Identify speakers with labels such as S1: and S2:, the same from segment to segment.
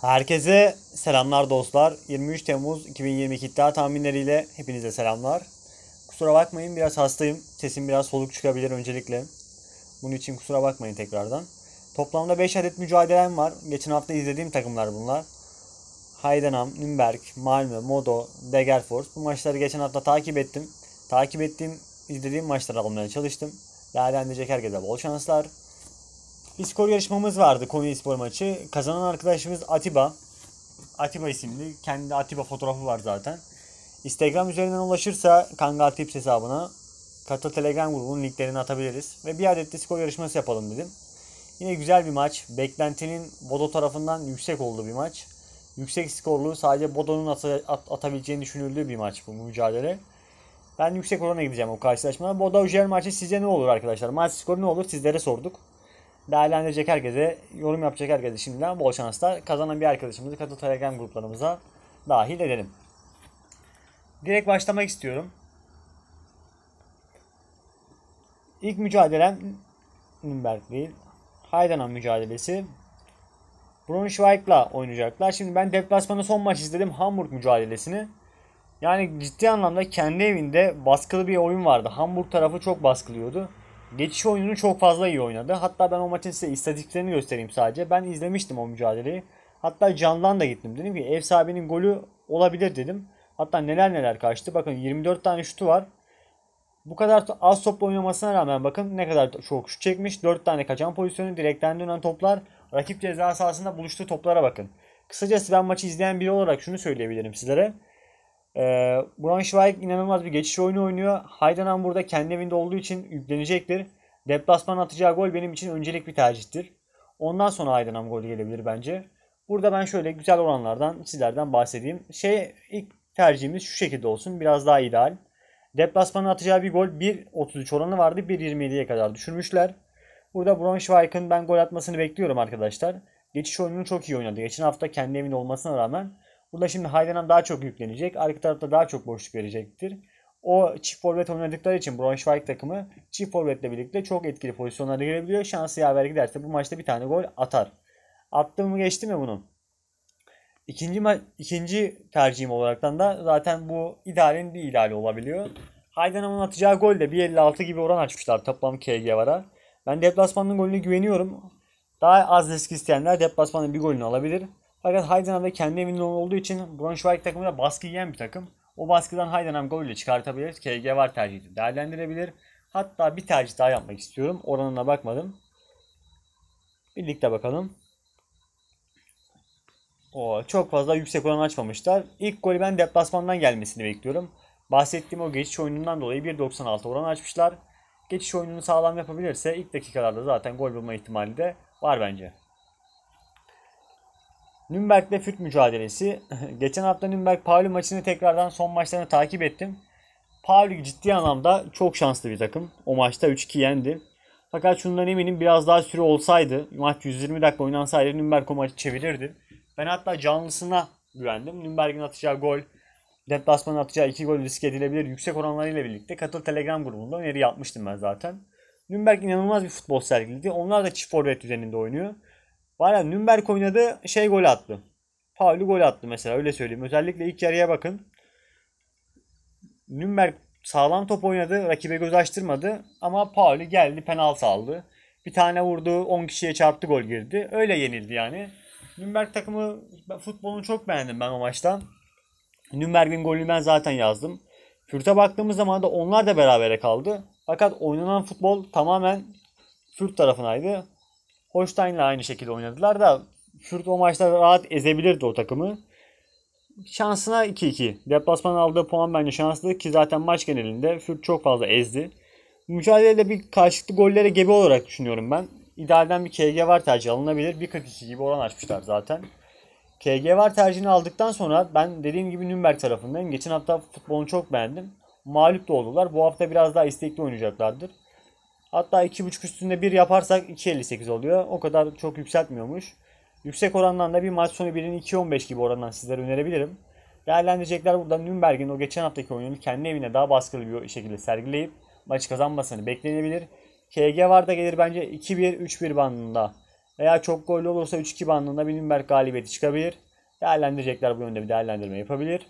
S1: Herkese selamlar dostlar. 23 Temmuz 2022 iddia tahminleriyle hepinize selamlar. Kusura bakmayın biraz hastayım. Sesim biraz soluk çıkabilir öncelikle. Bunun için kusura bakmayın tekrardan. Toplamda 5 adet mücadelem var. Geçen hafta izlediğim takımlar bunlar. Heidenham, Nürnberg, Malmö, Modo, Degerfors. Bu maçları geçen hafta takip ettim. Takip ettiğim, izlediğim maçları almaya çalıştım. Değerlendirecek herkese bol şanslar. Bir skor yarışmamız vardı Konya Spor maçı. Kazanan arkadaşımız Atiba. Atiba isimli. Kendi Atiba fotoğrafı var zaten. Instagram üzerinden ulaşırsa Kangal Tips hesabına Katıl Telegram grubunun linklerini atabiliriz. Ve bir adet de skor yarışması yapalım dedim. Yine güzel bir maç. Beklentinin Bodo tarafından yüksek olduğu bir maç. Yüksek skorlu sadece Bodo'nun at- at- atabileceğini düşünüldüğü bir maç bu mücadele. Ben yüksek orana gideceğim o karşılaşmada. Bodo Ujer maçı size ne olur arkadaşlar? Maç skoru ne olur sizlere sorduk değerlendirecek herkese, yorum yapacak herkese şimdiden bol şanslar. Kazanan bir arkadaşımızı katıl Telegram gruplarımıza dahil edelim. Direkt başlamak istiyorum. İlk mücadelem Nürnberg değil. Haydana mücadelesi. Braunschweig'la oynayacaklar. Şimdi ben deplasmanda son maç izledim Hamburg mücadelesini. Yani ciddi anlamda kendi evinde baskılı bir oyun vardı. Hamburg tarafı çok baskılıyordu. Geçiş oyununu çok fazla iyi oynadı. Hatta ben o maçın size istatistiklerini göstereyim sadece. Ben izlemiştim o mücadeleyi. Hatta candan da gittim. Dedim ki ev sahibinin golü olabilir dedim. Hatta neler neler kaçtı. Bakın 24 tane şutu var. Bu kadar az topla oynamasına rağmen bakın ne kadar çok şut çekmiş. 4 tane kaçan pozisyonu, direkten dönen toplar, rakip ceza sahasında buluştuğu toplara bakın. Kısacası ben maçı izleyen biri olarak şunu söyleyebilirim sizlere. E, ee, Braunschweig inanılmaz bir geçiş oyunu oynuyor. Haydenham burada kendi evinde olduğu için yüklenecektir. Deplasman atacağı gol benim için öncelik bir tercihtir. Ondan sonra Haydenham gol gelebilir bence. Burada ben şöyle güzel oranlardan sizlerden bahsedeyim. Şey ilk tercihimiz şu şekilde olsun. Biraz daha ideal. Deplasmanın atacağı bir gol 1.33 oranı vardı. 1.27'ye kadar düşürmüşler. Burada Braunschweig'ın ben gol atmasını bekliyorum arkadaşlar. Geçiş oyununu çok iyi oynadı. Geçen hafta kendi evinde olmasına rağmen Burada şimdi Haydanan daha çok yüklenecek. Arka tarafta daha çok boşluk verecektir. O çift forvet oynadıkları için Braunschweig takımı çift forvetle birlikte çok etkili pozisyonlara girebiliyor. Şansı yaver giderse bu maçta bir tane gol atar. Attı mı geçti mi bunun? İkinci, ikinci tercihim olaraktan da zaten bu idealin bir ideali olabiliyor. Haydanam'ın atacağı gol de 1.56 gibi oran açmışlar toplam KG vara. Ben deplasmanın golüne güveniyorum. Daha az risk isteyenler deplasmanın bir golünü alabilir. Fakat Heidenheim de kendi evinde olduğu için Braunschweig da baskı yiyen bir takım. O baskıdan Heidenheim golüyle çıkartabilir. KG var tercihini değerlendirebilir. Hatta bir tercih daha yapmak istiyorum. Oranına bakmadım. Birlikte bakalım. O çok fazla yüksek oran açmamışlar. İlk golü ben deplasmandan gelmesini bekliyorum. Bahsettiğim o geçiş oyunundan dolayı 1.96 oran açmışlar. Geçiş oyununu sağlam yapabilirse ilk dakikalarda zaten gol bulma ihtimali de var bence. Nürnberg'le Fürt mücadelesi. Geçen hafta Nürnberg Pauli maçını tekrardan son maçlarını takip ettim. Pauli ciddi anlamda çok şanslı bir takım. O maçta 3-2 yendi. Fakat şundan eminim biraz daha süre olsaydı, maç 120 dakika oynansaydı Nürnberg o maçı çevirirdi. Ben hatta canlısına güvendim. Nürnberg'in atacağı gol, deplasmanın atacağı iki gol risk edilebilir yüksek oranlarıyla birlikte Katıl Telegram grubunda öneri yapmıştım ben zaten. Nürnberg inanılmaz bir futbol sergiledi. Onlar da çift forvet düzeninde oynuyor ya Nürnberg oynadı şey gol attı. Pauli gol attı mesela öyle söyleyeyim. Özellikle ilk yarıya bakın. Nürnberg sağlam top oynadı. Rakibe göz açtırmadı. Ama Pauli geldi penaltı aldı. Bir tane vurdu. 10 kişiye çarptı gol girdi. Öyle yenildi yani. Nürnberg takımı futbolunu çok beğendim ben o maçtan. Nürnberg'in golünü ben zaten yazdım. Fürt'e baktığımız zaman da onlar da berabere kaldı. Fakat oynanan futbol tamamen Fürt tarafındaydı. Holstein'la aynı şekilde oynadılar da Fürth o maçta rahat ezebilirdi o takımı. Şansına 2-2. Deplasman aldığı puan bence şanslı ki zaten maç genelinde Fürth çok fazla ezdi. Mücadelede bir karşılıklı gollere gebe olarak düşünüyorum ben. İdealden bir KG var tercih alınabilir. 1.42 gibi oran açmışlar zaten. KG var tercihini aldıktan sonra ben dediğim gibi Nürnberg tarafındayım. Geçen hafta futbolunu çok beğendim. Mağlup da oldular. Bu hafta biraz daha istekli oynayacaklardır. Hatta 2.5 üstünde 1 yaparsak 2.58 oluyor. O kadar çok yükseltmiyormuş. Yüksek orandan da bir maç sonu birini 2.15 gibi orandan sizlere önerebilirim. Değerlendirecekler buradan Nürnberg'in o geçen haftaki oyunu kendi evine daha baskılı bir şekilde sergileyip maçı kazanmasını beklenebilir. KG var da gelir bence 2-1, 3-1 bandında veya çok gollü olursa 3-2 bandında bir Nürnberg galibiyeti çıkabilir. Değerlendirecekler bu yönde bir değerlendirme yapabilir.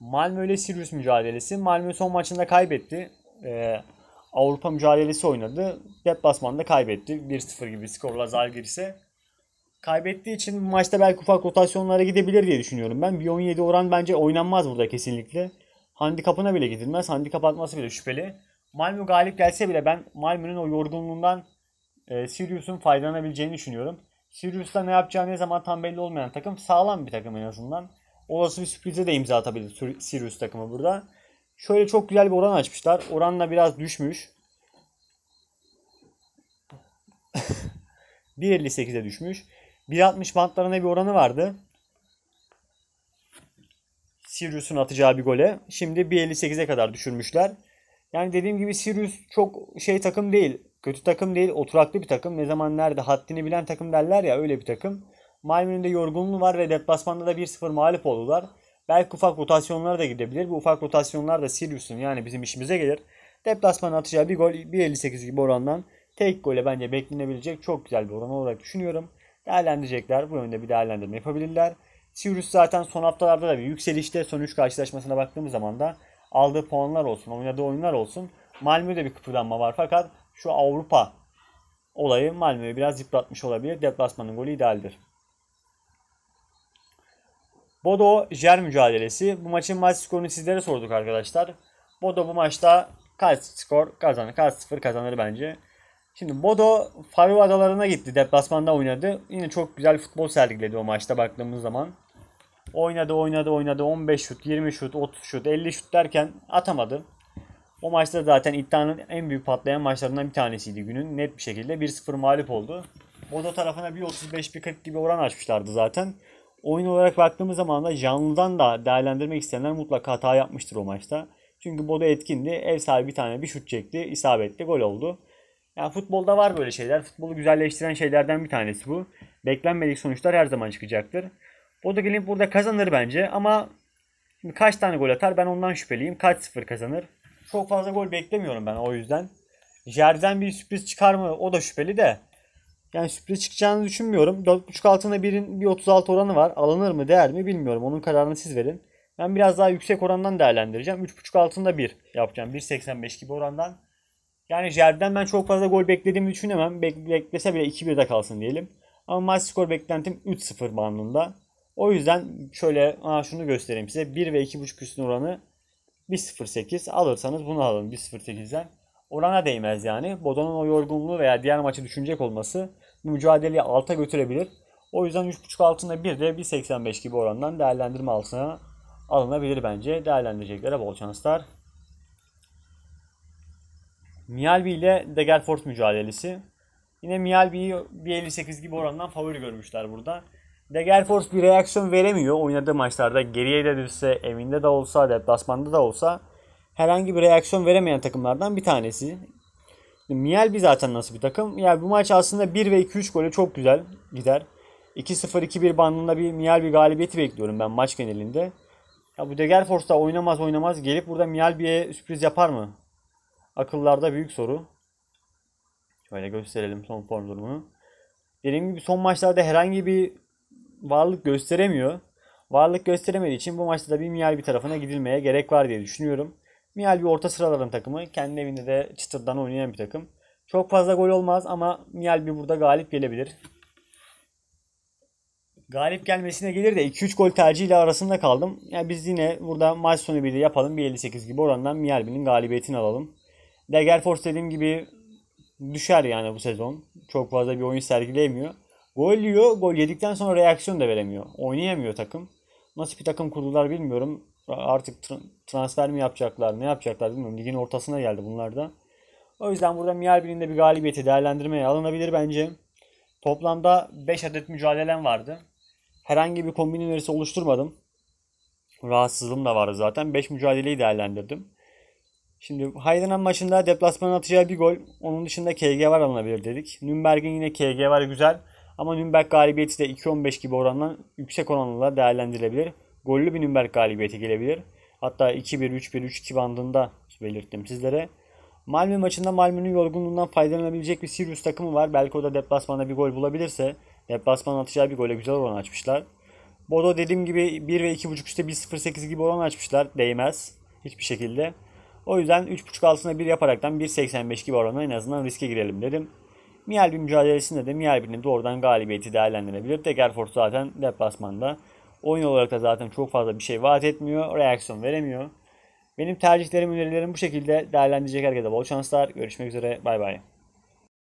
S1: Malmö ile Sirius mücadelesi. Malmö son maçında kaybetti e, Avrupa mücadelesi oynadı. Deplasmanda kaybetti. 1-0 gibi skorla Zalgiris ise kaybettiği için bu maçta belki ufak rotasyonlara gidebilir diye düşünüyorum ben. Bir 17 oran bence oynanmaz burada kesinlikle. Handikapına bile gidilmez. Handikap atması bile şüpheli. Malmö galip gelse bile ben Malmö'nün o yorgunluğundan e, Sirius'un faydalanabileceğini düşünüyorum. Sirius'ta ne yapacağı ne zaman tam belli olmayan takım sağlam bir takım en azından. Olası bir sürprize de imza atabilir Sirius takımı burada. Şöyle çok güzel bir oran açmışlar. Oranla biraz düşmüş. 1.58'e düşmüş. 1.60 bantlarına bir oranı vardı. Sirius'un atacağı bir gole. Şimdi 1.58'e kadar düşürmüşler. Yani dediğim gibi Sirius çok şey takım değil. Kötü takım değil. Oturaklı bir takım. Ne zaman nerede haddini bilen takım derler ya öyle bir takım. Malmö'nün de yorgunluğu var ve deplasmanda da 1-0 mağlup oldular. Belki ufak rotasyonlara da gidebilir. Bu ufak rotasyonlar da Sirius'un yani bizim işimize gelir. Deplasmana atacağı bir gol 1.58 gibi orandan tek gole bence beklenebilecek çok güzel bir oran olarak düşünüyorum. Değerlendirecekler. Bu yönde bir değerlendirme yapabilirler. Sirius zaten son haftalarda da bir yükselişte. Son 3 karşılaşmasına baktığımız zaman da aldığı puanlar olsun, oynadığı oyunlar olsun. Malmö'de bir kıpırdanma var fakat şu Avrupa olayı Malmö'yü biraz yıpratmış olabilir. Deplasmanın golü idealdir. Bodo Jer mücadelesi. Bu maçın maç skorunu sizlere sorduk arkadaşlar. Bodo bu maçta kaç skor kazanır? Kaç sıfır kazanır bence. Şimdi Bodo Faroe Adaları'na gitti. Deplasmanda oynadı. Yine çok güzel futbol sergiledi o maçta baktığımız zaman. Oynadı oynadı oynadı 15 şut 20 şut 30 şut 50 şut derken atamadı. O maçta zaten iddianın en büyük patlayan maçlarından bir tanesiydi günün. Net bir şekilde 1-0 mağlup oldu. Bodo tarafına 1.35-1.40 gibi oran açmışlardı zaten oyun olarak baktığımız zaman da canlıdan da değerlendirmek isteyenler mutlaka hata yapmıştır o maçta. Çünkü Bodo etkindi. Ev sahibi bir tane bir şut çekti. isabetli gol oldu. Yani futbolda var böyle şeyler. Futbolu güzelleştiren şeylerden bir tanesi bu. Beklenmedik sonuçlar her zaman çıkacaktır. Bodo Glimp burada kazanır bence ama kaç tane gol atar ben ondan şüpheliyim. Kaç sıfır kazanır? Çok fazla gol beklemiyorum ben o yüzden. Jerden bir sürpriz çıkar mı? O da şüpheli de. Yani sürpriz çıkacağını düşünmüyorum. 4.5 altında birin bir 36 oranı var. Alınır mı değer mi bilmiyorum. Onun kararını siz verin. Ben biraz daha yüksek orandan değerlendireceğim. 3.5 altında 1 yapacağım. 1.85 gibi orandan. Yani Jerv'den ben çok fazla gol beklediğimi düşünemem. Bek beklese bile 2-1'de kalsın diyelim. Ama maç skor beklentim 3-0 bandında. O yüzden şöyle aa şunu göstereyim size. 1 ve 2.5 üstün oranı 1.08 alırsanız bunu alın 1.08'den. Orana değmez yani. Bodo'nun o yorgunluğu veya diğer maçı düşünecek olması mücadeleyi alta götürebilir. O yüzden 3.5 altında bir de 1.85 gibi orandan değerlendirme altına alınabilir bence. Değerlendirecekler bol şanslar. Mialbi ile Degerford mücadelesi. Yine Mialbi'yi 1.58 gibi orandan favori görmüşler burada. Degerfors bir reaksiyon veremiyor. Oynadığı maçlarda geriye de düşse, evinde de olsa, deplasmanda da olsa herhangi bir reaksiyon veremeyen takımlardan bir tanesi. Miel bir zaten nasıl bir takım? Yani bu maç aslında 1 ve 2-3 gole çok güzel gider. 2-0-2-1 bandında bir Miel bir galibiyeti bekliyorum ben maç genelinde. Ya bu Degerfors'ta oynamaz oynamaz gelip burada Mialbi'ye sürpriz yapar mı? Akıllarda büyük soru. Şöyle gösterelim son form durumunu. Dediğim gibi son maçlarda herhangi bir varlık gösteremiyor. Varlık gösteremediği için bu maçta da bir Mialbi tarafına gidilmeye gerek var diye düşünüyorum. Mihal bir orta sıraların takımı. Kendi evinde de çıtırdan oynayan bir takım. Çok fazla gol olmaz ama Mihal bir burada galip gelebilir. Galip gelmesine gelir de 2-3 gol tercihiyle arasında kaldım. Yani biz yine burada maç sonu bir de yapalım. 1.58 gibi orandan Miyalbi'nin galibiyetini alalım. Degerfors dediğim gibi düşer yani bu sezon. Çok fazla bir oyun sergileyemiyor. Gol yiyor. Gol yedikten sonra reaksiyon da veremiyor. Oynayamıyor takım. Nasıl bir takım kurdular bilmiyorum. Artık tra- transfer mi yapacaklar, ne yapacaklar bilmiyorum. Ligin ortasına geldi bunlar da. O yüzden burada Miyalbi'nin de bir galibiyeti değerlendirmeye alınabilir bence. Toplamda 5 adet mücadelem vardı. Herhangi bir kombin önerisi oluşturmadım. Rahatsızlığım da vardı zaten. 5 mücadeleyi değerlendirdim. Şimdi Haydanan maçında deplasmana atacağı bir gol. Onun dışında KG var alınabilir dedik. Nürnberg'in yine KG var güzel. Ama Nürnberg galibiyeti de 2-15 gibi oranla yüksek oranla değerlendirilebilir gollü bir Nürnberg galibiyeti gelebilir. Hatta 2-1, 3-1, 3-2 bandında belirttim sizlere. Malmö maçında Malmö'nün yorgunluğundan faydalanabilecek bir Sirius takımı var. Belki o da deplasmanda bir gol bulabilirse deplasmanın atacağı bir gole güzel oran açmışlar. Bodo dediğim gibi 1 ve 2.5 üstte 1.08 gibi oran açmışlar. Değmez hiçbir şekilde. O yüzden 3.5 altına 1 yaparaktan 1.85 gibi oranla en azından riske girelim dedim. Miyalbi mücadelesinde de Miyalbi'nin doğrudan galibiyeti değerlendirebilir. Tekerford zaten deplasmanda Oyun olarak da zaten çok fazla bir şey vaat etmiyor. Reaksiyon veremiyor. Benim tercihlerim, önerilerim bu şekilde değerlendirecek herkese bol şanslar. Görüşmek üzere. Bay bay.